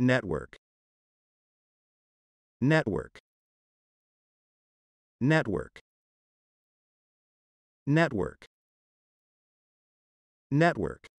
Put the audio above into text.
network network network network network